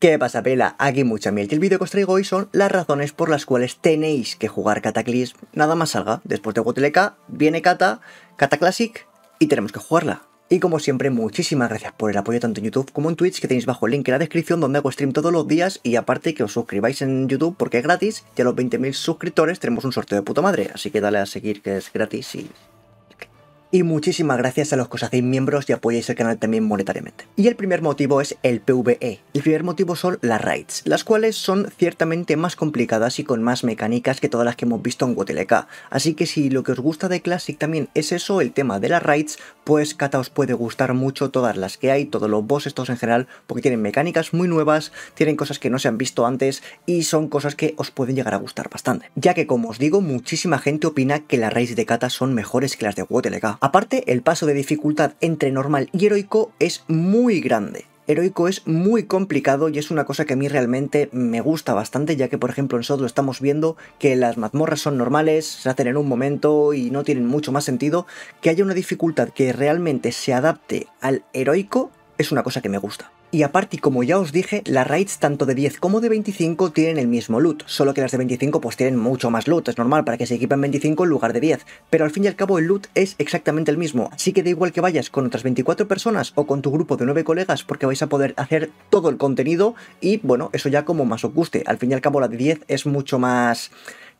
¿Qué pasa, pela? Aquí mucha miel y el vídeo que os traigo hoy son las razones por las cuales tenéis que jugar Cataclysm nada más salga. Después de WTLK viene Cata, Cata Classic y tenemos que jugarla. Y como siempre, muchísimas gracias por el apoyo tanto en YouTube como en Twitch, que tenéis bajo el link en la descripción donde hago stream todos los días. Y aparte que os suscribáis en YouTube porque es gratis y a los 20.000 suscriptores tenemos un sorteo de puta madre. Así que dale a seguir que es gratis y y muchísimas gracias a los que os hacéis miembros y apoyáis el canal también monetariamente. Y el primer motivo es el PvE. El primer motivo son las raids, las cuales son ciertamente más complicadas y con más mecánicas que todas las que hemos visto en WTLK. Así que si lo que os gusta de Classic también es eso, el tema de las raids, pues Kata os puede gustar mucho todas las que hay, todos los bosses, todos en general, porque tienen mecánicas muy nuevas, tienen cosas que no se han visto antes y son cosas que os pueden llegar a gustar bastante. Ya que como os digo, muchísima gente opina que las raids de Kata son mejores que las de WTLK. Aparte, el paso de dificultad entre normal y heroico es muy grande. Heroico es muy complicado y es una cosa que a mí realmente me gusta bastante, ya que por ejemplo en Sod lo estamos viendo que las mazmorras son normales, se hacen en un momento y no tienen mucho más sentido. Que haya una dificultad que realmente se adapte al heroico es una cosa que me gusta. Y aparte, como ya os dije, las raids tanto de 10 como de 25 tienen el mismo loot, solo que las de 25 pues tienen mucho más loot, es normal para que se equipen 25 en lugar de 10, pero al fin y al cabo el loot es exactamente el mismo, así que da igual que vayas con otras 24 personas o con tu grupo de 9 colegas porque vais a poder hacer todo el contenido y bueno, eso ya como más os guste, al fin y al cabo la de 10 es mucho más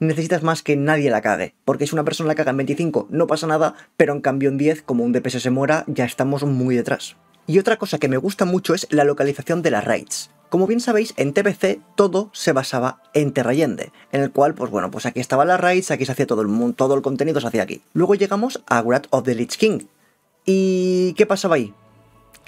necesitas más que nadie la cague. Porque si una persona la caga en 25, no pasa nada, pero en cambio en 10, como un DPS se muera, ya estamos muy detrás. Y otra cosa que me gusta mucho es la localización de las raids. Como bien sabéis, en TBC todo se basaba en Terrayende, en el cual, pues bueno, pues aquí estaba las raids, aquí se hacía todo el, mundo, todo el contenido, se hacía aquí. Luego llegamos a Wrath of the Lich King. ¿Y qué pasaba ahí?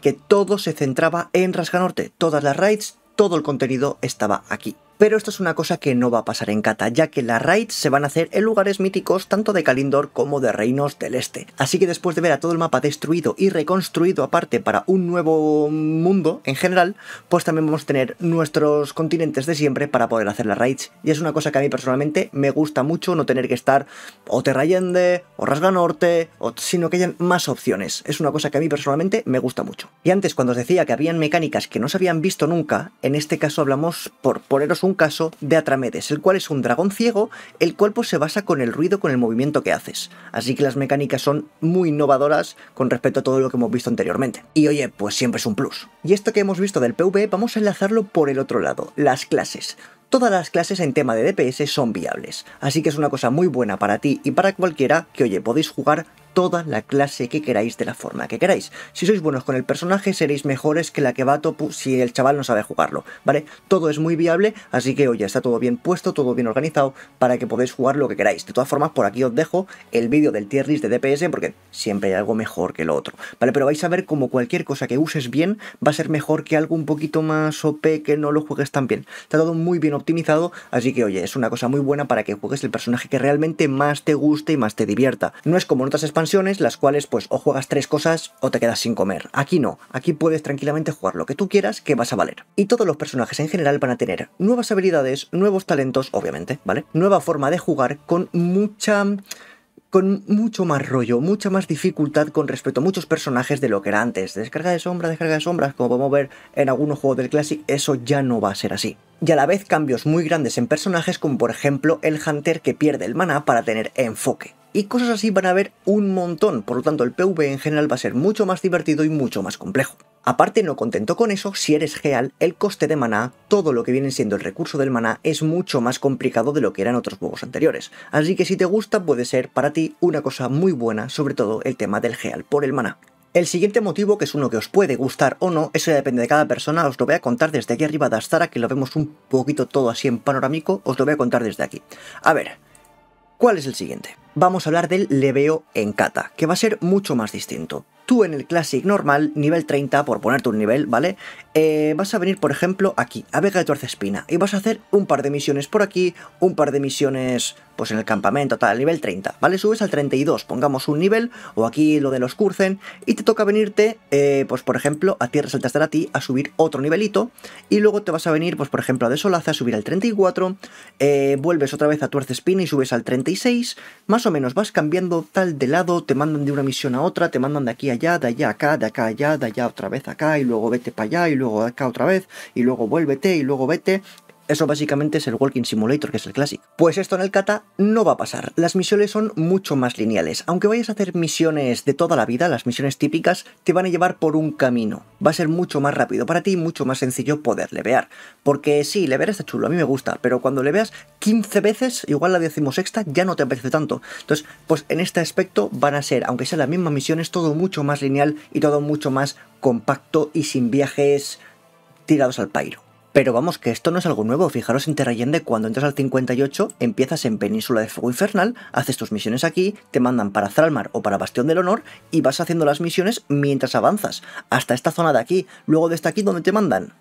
Que todo se centraba en Rasganorte, todas las raids, todo el contenido estaba aquí. Pero esto es una cosa que no va a pasar en Cata, ya que las raids se van a hacer en lugares míticos tanto de Kalindor como de Reinos del Este. Así que después de ver a todo el mapa destruido y reconstruido aparte para un nuevo mundo en general, pues también vamos a tener nuestros continentes de siempre para poder hacer las raids. Y es una cosa que a mí personalmente me gusta mucho no tener que estar o Terrayende o Rasga Norte, o, sino que hayan más opciones. Es una cosa que a mí personalmente me gusta mucho. Y antes cuando os decía que habían mecánicas que no se habían visto nunca, en este caso hablamos por poneros un un caso de Atramedes, el cual es un dragón ciego, el cual pues, se basa con el ruido, con el movimiento que haces. Así que las mecánicas son muy innovadoras con respecto a todo lo que hemos visto anteriormente. Y oye, pues siempre es un plus. Y esto que hemos visto del Pv, vamos a enlazarlo por el otro lado, las clases todas las clases en tema de DPS son viables, así que es una cosa muy buena para ti y para cualquiera que, oye, podéis jugar toda la clase que queráis de la forma que queráis. Si sois buenos con el personaje, seréis mejores que la que va Topu si el chaval no sabe jugarlo, ¿vale? Todo es muy viable, así que oye, está todo bien puesto, todo bien organizado para que podáis jugar lo que queráis. De todas formas, por aquí os dejo el vídeo del tier list de DPS porque siempre hay algo mejor que lo otro, ¿vale? Pero vais a ver como cualquier cosa que uses bien va a ser mejor que algo un poquito más OP que no lo juegues tan bien. Está todo muy bien optimizado, así que oye, es una cosa muy buena para que juegues el personaje que realmente más te guste y más te divierta. No es como otras españolas las cuales pues o juegas tres cosas o te quedas sin comer. Aquí no, aquí puedes tranquilamente jugar lo que tú quieras que vas a valer. Y todos los personajes en general van a tener nuevas habilidades, nuevos talentos, obviamente, ¿vale? Nueva forma de jugar con mucha con mucho más rollo, mucha más dificultad con respecto a muchos personajes de lo que era antes. Descarga de sombra, descarga de sombras, como podemos ver en algunos juegos del Classic, eso ya no va a ser así. Y a la vez cambios muy grandes en personajes como por ejemplo el Hunter que pierde el mana para tener enfoque y cosas así van a haber un montón, por lo tanto el PV en general va a ser mucho más divertido y mucho más complejo. Aparte, no contento con eso, si eres Geal, el coste de maná, todo lo que viene siendo el recurso del maná, es mucho más complicado de lo que eran otros juegos anteriores. Así que si te gusta, puede ser para ti una cosa muy buena, sobre todo el tema del Geal por el maná. El siguiente motivo, que es uno que os puede gustar o no, eso depende de cada persona, os lo voy a contar desde aquí arriba de Astara, que lo vemos un poquito todo así en panorámico, os lo voy a contar desde aquí. A ver, ¿Cuál es el siguiente? Vamos a hablar del leveo en kata, que va a ser mucho más distinto. Tú en el Classic normal, nivel 30, por ponerte un nivel, ¿vale? Eh, vas a venir, por ejemplo, aquí, a Vega de Espina. y vas a hacer un par de misiones por aquí, un par de misiones pues en el campamento, tal, nivel 30, ¿vale? Subes al 32, pongamos un nivel, o aquí lo de los cursen, y te toca venirte, eh, pues por ejemplo, a tierra saltas de ti a subir otro nivelito, y luego te vas a venir, pues por ejemplo, a Desolaza a subir al 34, eh, vuelves otra vez a Tuerce spin y subes al 36, más o menos vas cambiando tal de lado, te mandan de una misión a otra, te mandan de aquí a allá, de allá a acá, de acá a allá, de allá otra vez acá, y luego vete para allá, y luego acá otra vez, y luego vuélvete, y luego vete, eso básicamente es el Walking Simulator, que es el clásico. Pues esto en el kata no va a pasar. Las misiones son mucho más lineales. Aunque vayas a hacer misiones de toda la vida, las misiones típicas, te van a llevar por un camino. Va a ser mucho más rápido para ti y mucho más sencillo poder levear. Porque sí, levear está chulo, a mí me gusta, pero cuando le veas 15 veces, igual la decimosexta, ya no te apetece tanto. Entonces, pues en este aspecto van a ser, aunque sea la misma misión, es todo mucho más lineal y todo mucho más compacto y sin viajes tirados al pairo. Pero vamos, que esto no es algo nuevo. Fijaros en Terrayende, cuando entras al 58, empiezas en Península de Fuego Infernal, haces tus misiones aquí, te mandan para Zalmar o para Bastión del Honor y vas haciendo las misiones mientras avanzas, hasta esta zona de aquí, luego de esta aquí donde te mandan.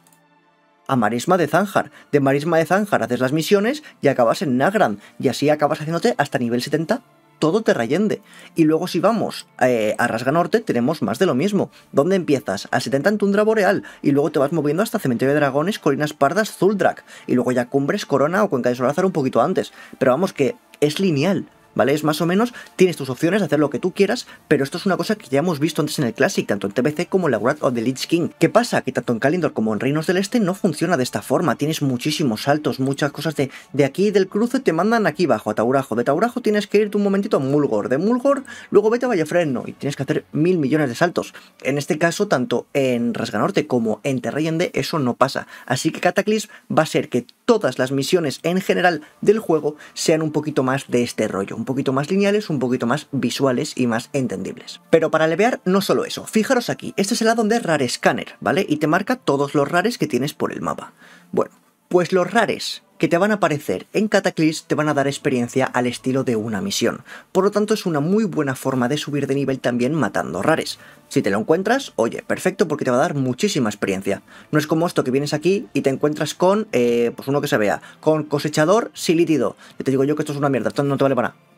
A Marisma de Zanjar. De Marisma de Zanjar haces las misiones y acabas en Nagran, y así acabas haciéndote hasta nivel 70 todo Terrayende. Y luego si vamos eh, a Rasga Norte tenemos más de lo mismo, ¿Dónde empiezas al 70 en Tundra Boreal y luego te vas moviendo hasta Cementerio de Dragones, Colinas Pardas, Zuldrak y luego ya Cumbres, Corona o Cuenca de Solazar un poquito antes. Pero vamos que es lineal. ¿vale? Es más o menos, tienes tus opciones de hacer lo que tú quieras, pero esto es una cosa que ya hemos visto antes en el Classic, tanto en TBC como en la Wrath of the Lich King. ¿Qué pasa? Que tanto en Calendar como en Reinos del Este no funciona de esta forma, tienes muchísimos saltos, muchas cosas de, de aquí del cruce te mandan aquí Bajo a Taurajo, de Taurajo tienes que irte un momentito a Mulgor, de Mulgor luego vete a Vallefreno y tienes que hacer mil millones de saltos. En este caso, tanto en Rasganorte como en Terreyende eso no pasa, así que Cataclysm va a ser que todas las misiones en general del juego sean un poquito más de este rollo un poquito más lineales, un poquito más visuales y más entendibles. Pero para levear no solo eso, fijaros aquí, este es el lado donde Rare Scanner, ¿vale? Y te marca todos los rares que tienes por el mapa. Bueno, pues los rares que te van a aparecer en Cataclysm te van a dar experiencia al estilo de una misión. Por lo tanto, es una muy buena forma de subir de nivel también matando rares. Si te lo encuentras, oye, perfecto porque te va a dar muchísima experiencia. No es como esto que vienes aquí y te encuentras con, eh, pues uno que se vea, con cosechador silítido. Yo te digo yo que esto es una mierda, esto no te vale para nada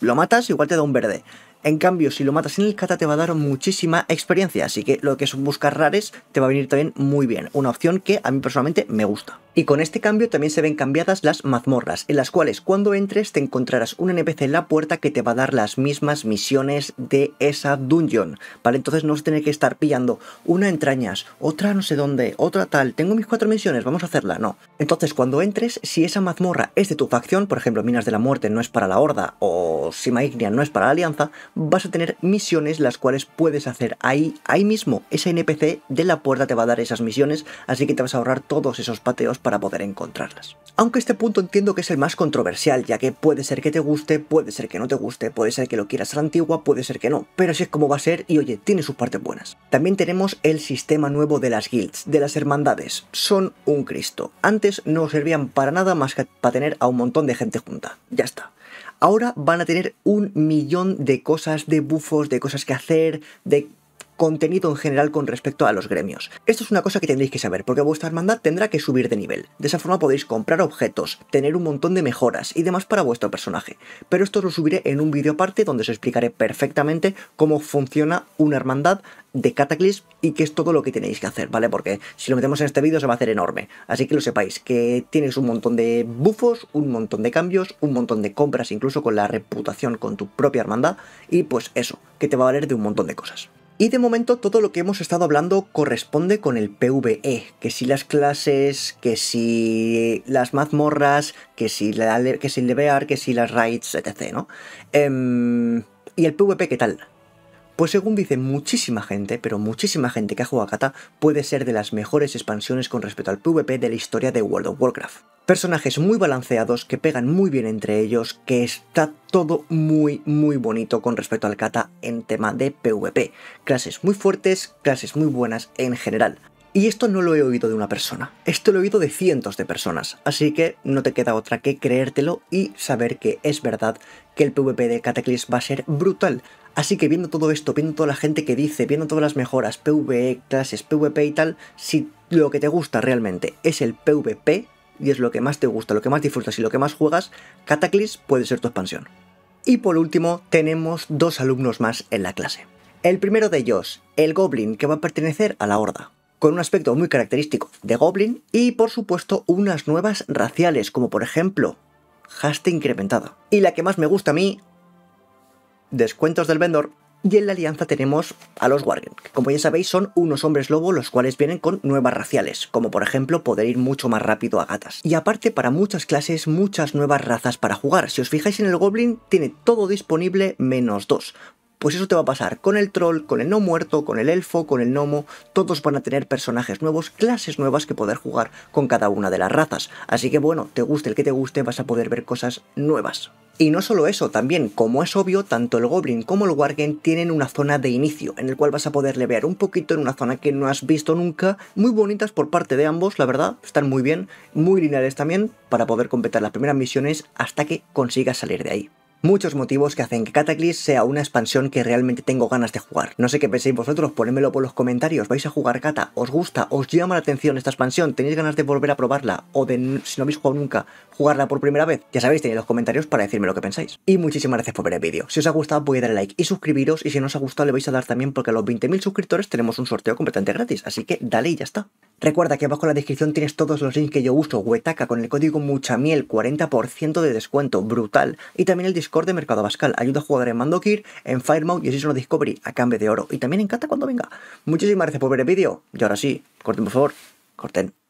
lo matas, igual te da un verde. En cambio, si lo matas en el kata te va a dar muchísima experiencia, así que lo que es buscar rares te va a venir también muy bien. Una opción que a mí personalmente me gusta. Y con este cambio también se ven cambiadas las mazmorras, en las cuales cuando entres te encontrarás un NPC en la puerta que te va a dar las mismas misiones de esa dungeon, ¿vale? Entonces no vas a tener que estar pillando una entrañas, otra no sé dónde, otra tal, tengo mis cuatro misiones, vamos a hacerla, no. Entonces cuando entres, si esa mazmorra es de tu facción, por ejemplo Minas de la Muerte no es para la Horda o Sima Ignia no es para la Alianza, vas a tener misiones las cuales puedes hacer ahí, ahí mismo. Ese NPC de la puerta te va a dar esas misiones, así que te vas a ahorrar todos esos pateos para poder encontrarlas. Aunque este punto entiendo que es el más controversial, ya que puede ser que te guste, puede ser que no te guste, puede ser que lo quieras a la antigua, puede ser que no, pero así es como va a ser y oye, tiene sus partes buenas. También tenemos el sistema nuevo de las guilds, de las hermandades, son un cristo. Antes no servían para nada más que para tener a un montón de gente junta, ya está. Ahora van a tener un millón de cosas, de bufos, de cosas que hacer, de contenido en general con respecto a los gremios. Esto es una cosa que tendréis que saber, porque vuestra hermandad tendrá que subir de nivel. De esa forma podéis comprar objetos, tener un montón de mejoras y demás para vuestro personaje. Pero esto lo subiré en un vídeo aparte donde os explicaré perfectamente cómo funciona una hermandad de Cataclysm y qué es todo lo que tenéis que hacer, ¿vale? Porque si lo metemos en este vídeo se va a hacer enorme. Así que lo sepáis, que tienes un montón de bufos, un montón de cambios, un montón de compras, incluso con la reputación con tu propia hermandad, y pues eso, que te va a valer de un montón de cosas. Y de momento todo lo que hemos estado hablando corresponde con el PVE, que si las clases, que si las mazmorras, que si, que si el que si las raids, etc. Em, ¿Y el PvP qué tal? Pues según dice muchísima gente, pero muchísima gente que ha jugado a Kata, puede ser de las mejores expansiones con respecto al PvP de la historia de World of Warcraft. Personajes muy balanceados que pegan muy bien entre ellos, que está todo muy muy bonito con respecto al kata en tema de PvP. Clases muy fuertes, clases muy buenas en general. Y esto no lo he oído de una persona, esto lo he oído de cientos de personas, así que no te queda otra que creértelo y saber que es verdad que el PvP de Cataclysm va a ser brutal. Así que viendo todo esto, viendo toda la gente que dice, viendo todas las mejoras, PvE, clases, PvP y tal, si lo que te gusta realmente es el PvP, y es lo que más te gusta, lo que más disfrutas y lo que más juegas, Cataclysm puede ser tu expansión. Y por último, tenemos dos alumnos más en la clase. El primero de ellos, el Goblin, que va a pertenecer a la Horda, con un aspecto muy característico de Goblin y por supuesto unas nuevas raciales, como por ejemplo, Haste incrementada. Y la que más me gusta a mí, descuentos del vendor. Y en la alianza tenemos a los guardian como ya sabéis son unos hombres lobo los cuales vienen con nuevas raciales, como por ejemplo poder ir mucho más rápido a gatas. Y aparte para muchas clases, muchas nuevas razas para jugar. Si os fijáis en el Goblin, tiene todo disponible menos dos. Pues eso te va a pasar con el troll, con el no muerto, con el elfo, con el gnomo, todos van a tener personajes nuevos, clases nuevas que poder jugar con cada una de las razas. Así que bueno, te guste el que te guste, vas a poder ver cosas nuevas. Y no solo eso, también, como es obvio, tanto el Goblin como el wargen tienen una zona de inicio, en el cual vas a poder levear un poquito en una zona que no has visto nunca, muy bonitas por parte de ambos, la verdad, están muy bien, muy lineales también, para poder completar las primeras misiones hasta que consigas salir de ahí muchos motivos que hacen que Cataclysm sea una expansión que realmente tengo ganas de jugar. No sé qué penséis vosotros, ponémelo por los comentarios. ¿Vais a jugar Cata? ¿Os gusta? ¿Os llama la atención esta expansión? ¿Tenéis ganas de volver a probarla? ¿O de, si no habéis jugado nunca, jugarla por primera vez? Ya sabéis, tenéis los comentarios para decirme lo que pensáis. Y muchísimas gracias por ver el vídeo. Si os ha gustado, a darle like y suscribiros. Y si no os ha gustado, le vais a dar también porque a los 20.000 suscriptores tenemos un sorteo completamente gratis. Así que dale y ya está. Recuerda que abajo en la descripción tienes todos los links que yo uso. Huetaca con el código Muchamiel, 40% de descuento. Brutal. Y también el disco. Corte de mercado bascal Ayuda a jugar en Mandokir, en Firemount y Season Discovery a cambio de oro. Y también encanta cuando venga. Muchísimas gracias por ver el vídeo. Y ahora sí, corten por favor. Corten.